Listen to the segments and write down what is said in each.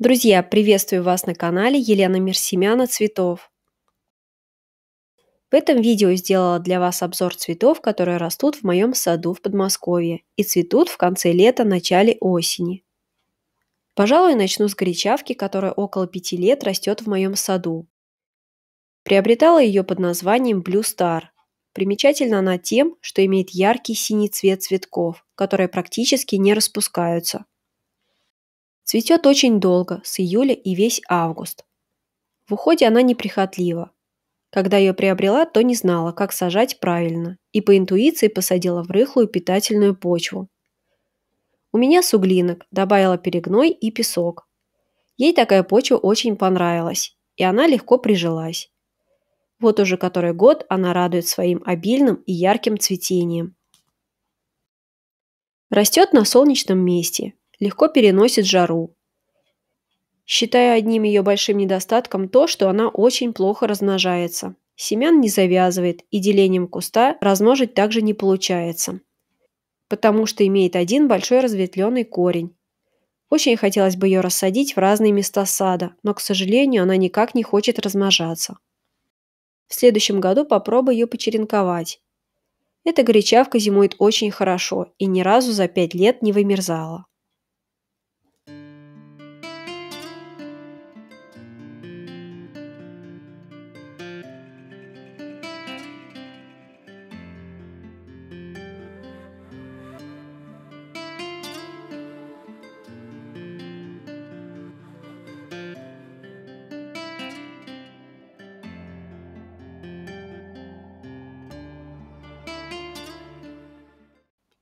Друзья, приветствую вас на канале Елена Мерсемяна Цветов. В этом видео сделала для вас обзор цветов, которые растут в моем саду в Подмосковье и цветут в конце лета, начале осени. Пожалуй, начну с гречавки, которая около пяти лет растет в моем саду. Приобретала ее под названием Blue Star. Примечательна она тем, что имеет яркий синий цвет цветков, которые практически не распускаются – Цветет очень долго, с июля и весь август. В уходе она неприхотлива. Когда ее приобрела, то не знала, как сажать правильно, и по интуиции посадила в рыхлую питательную почву. У меня суглинок, добавила перегной и песок. Ей такая почва очень понравилась, и она легко прижилась. Вот уже который год она радует своим обильным и ярким цветением. Растет на солнечном месте, легко переносит жару. Считая одним ее большим недостатком то, что она очень плохо размножается. Семян не завязывает, и делением куста размножить также не получается, потому что имеет один большой разветвленный корень. Очень хотелось бы ее рассадить в разные места сада, но, к сожалению, она никак не хочет размножаться. В следующем году попробую ее почеренковать. Эта горячавка зимует очень хорошо и ни разу за пять лет не вымерзала.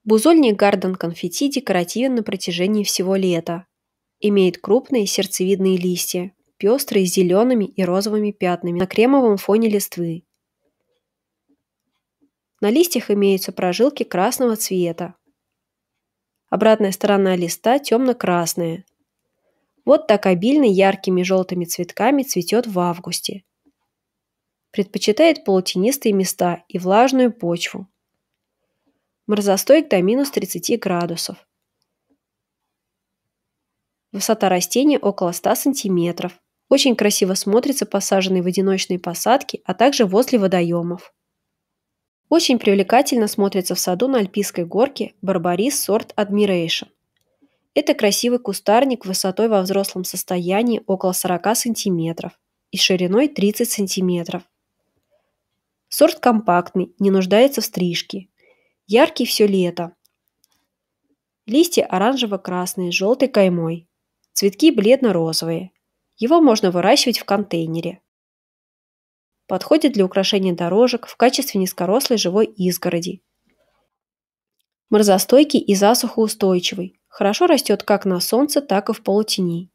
Бузольник Гарден конфетти декоративен на протяжении всего лета. Имеет крупные сердцевидные листья, пестрые с зелеными и розовыми пятнами на кремовом фоне листвы. На листьях имеются прожилки красного цвета. Обратная сторона листа темно-красная. Вот так обильно яркими желтыми цветками цветет в августе. Предпочитает полутенистые места и влажную почву. Морозостойк до минус 30 градусов. Высота растения около 100 сантиметров. Очень красиво смотрится посаженные в одиночные посадки, а также возле водоемов. Очень привлекательно смотрится в саду на Альпийской горке барбарис сорт Admiration. Это красивый кустарник высотой во взрослом состоянии около 40 см и шириной 30 см. Сорт компактный, не нуждается в стрижке, яркий все лето. Листья оранжево-красные, с желтой каймой. Цветки бледно-розовые. Его можно выращивать в контейнере. Подходит для украшения дорожек в качестве низкорослой живой изгороди. Морзостойкий и засухоустойчивый. Хорошо растет как на солнце, так и в полутени.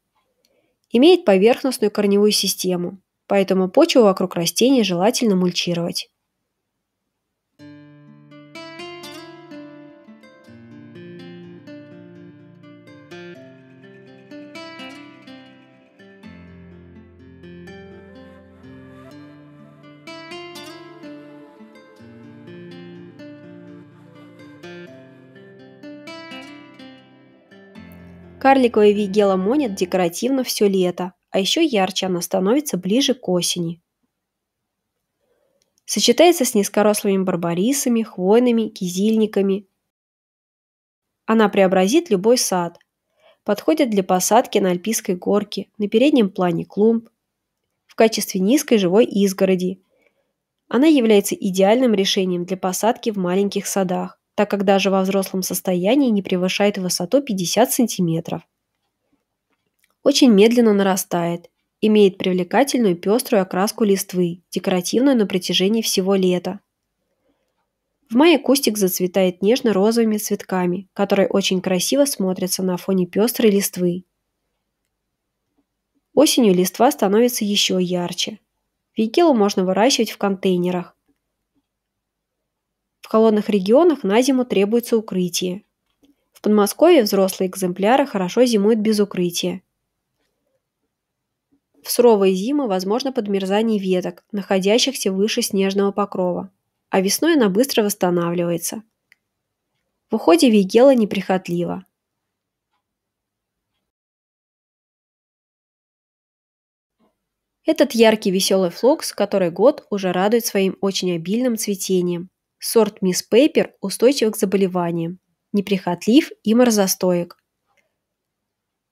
Имеет поверхностную корневую систему, поэтому почву вокруг растения желательно мульчировать. Карликовая вигела монет декоративно все лето, а еще ярче она становится ближе к осени. Сочетается с низкорослыми барбарисами, хвойными, кизильниками. Она преобразит любой сад. Подходит для посадки на альпийской горке, на переднем плане клумб, в качестве низкой живой изгороди. Она является идеальным решением для посадки в маленьких садах так как даже во взрослом состоянии не превышает высоту 50 см. Очень медленно нарастает, имеет привлекательную пеструю окраску листвы, декоративную на протяжении всего лета. В мае кустик зацветает нежно-розовыми цветками, которые очень красиво смотрятся на фоне пестрой листвы. Осенью листва становится еще ярче. Фикилу можно выращивать в контейнерах, холодных регионах на зиму требуется укрытие. В Подмосковье взрослые экземпляры хорошо зимуют без укрытия. В суровые зимы возможно подмерзание веток, находящихся выше снежного покрова, а весной она быстро восстанавливается. В уходе вегела неприхотлива, Этот яркий веселый флокс, который год уже радует своим очень обильным цветением. Сорт мисс Пейпер устойчив к заболеваниям, неприхотлив и морозостойк.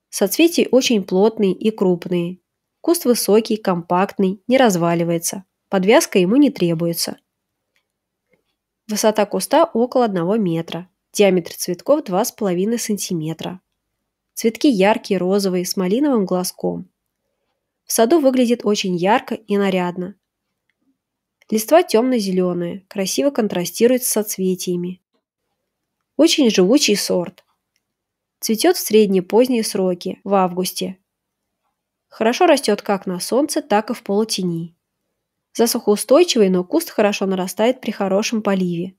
Соцветия очень плотные и крупные. Куст высокий, компактный, не разваливается. Подвязка ему не требуется. Высота куста около 1 метра. Диаметр цветков 2,5 см. Цветки яркие, розовые, с малиновым глазком. В саду выглядит очень ярко и нарядно. Листва темно зеленые красиво контрастируют с соцветиями. Очень живучий сорт. Цветет в средние поздние сроки, в августе. Хорошо растет как на солнце, так и в полутени. Засухоустойчивый, но куст хорошо нарастает при хорошем поливе.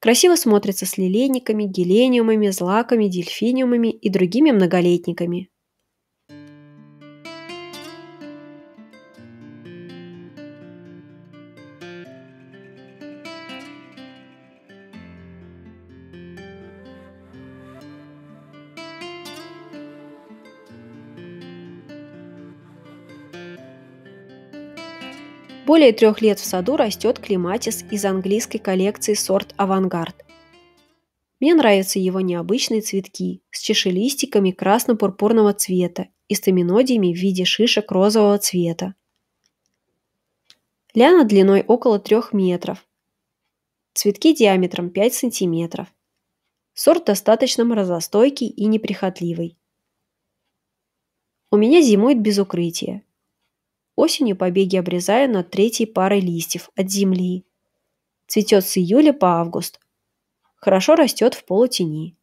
Красиво смотрится с лилейниками, гелениумами, злаками, дельфиниумами и другими многолетниками. Более трех лет в саду растет клематис из английской коллекции сорт «Авангард». Мне нравятся его необычные цветки с чешелистиками красно-пурпурного цвета и стаминодиями в виде шишек розового цвета. Ляна длиной около 3 метров. Цветки диаметром 5 сантиметров. Сорт достаточно морозостойкий и неприхотливый. У меня зимует без укрытия. Осенью побеги обрезаю над третьей парой листьев от земли. Цветет с июля по август. Хорошо растет в полутени.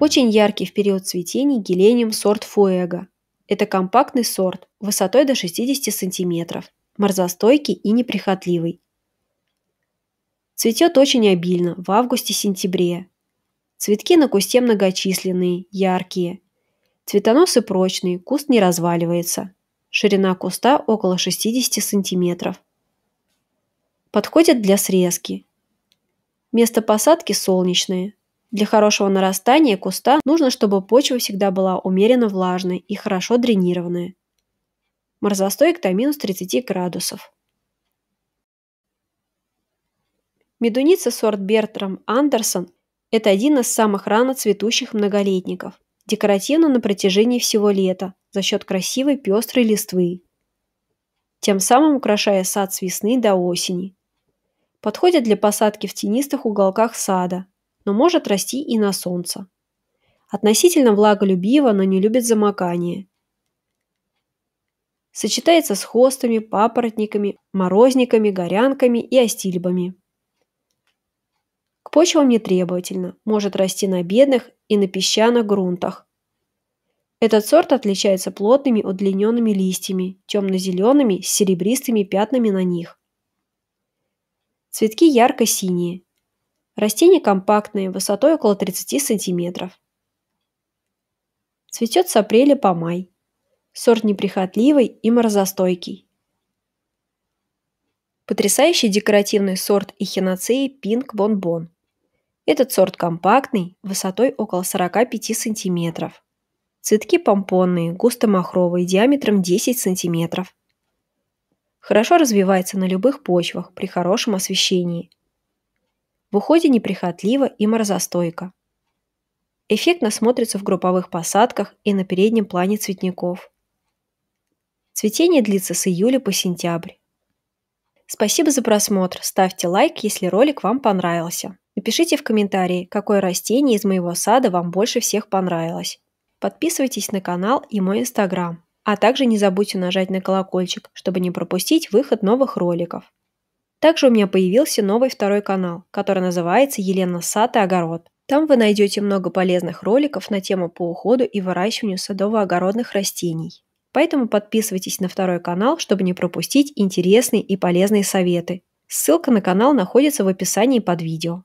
Очень яркий в период цветений гелениум сорт фуэго. Это компактный сорт, высотой до 60 см, морзостойкий и неприхотливый. Цветет очень обильно, в августе-сентябре. Цветки на кусте многочисленные, яркие. Цветоносы прочные, куст не разваливается. Ширина куста около 60 см. Подходят для срезки. Место посадки солнечное, для хорошего нарастания куста нужно, чтобы почва всегда была умеренно влажной и хорошо дренированная. Морозостойк до минус 30 градусов. Медуница сорт Бертрам Андерсон – это один из самых рано цветущих многолетников, декоративно на протяжении всего лета за счет красивой пестрой листвы, тем самым украшая сад с весны до осени. Подходят для посадки в тенистых уголках сада – но может расти и на солнце. Относительно влаголюбива, но не любит замокание. Сочетается с хостами, папоротниками, морозниками, горянками и остильбами. К почвам не может расти на бедных и на песчаных грунтах. Этот сорт отличается плотными удлиненными листьями, темно-зелеными с серебристыми пятнами на них. Цветки ярко-синие, Растения компактные, высотой около 30 см. Цветет с апреля по май. Сорт неприхотливый и морозостойкий. Потрясающий декоративный сорт эхиноцеи Pink Bonbon. Этот сорт компактный, высотой около 45 см. Цветки помпонные, густо-махровые, диаметром 10 см. Хорошо развивается на любых почвах при хорошем освещении – в уходе неприхотлива и морозостойка. Эффектно смотрится в групповых посадках и на переднем плане цветников. Цветение длится с июля по сентябрь. Спасибо за просмотр. Ставьте лайк, если ролик вам понравился. Напишите в комментарии, какое растение из моего сада вам больше всех понравилось. Подписывайтесь на канал и мой инстаграм. А также не забудьте нажать на колокольчик, чтобы не пропустить выход новых роликов. Также у меня появился новый второй канал, который называется «Елена Сад и огород». Там вы найдете много полезных роликов на тему по уходу и выращиванию садово-огородных растений. Поэтому подписывайтесь на второй канал, чтобы не пропустить интересные и полезные советы. Ссылка на канал находится в описании под видео.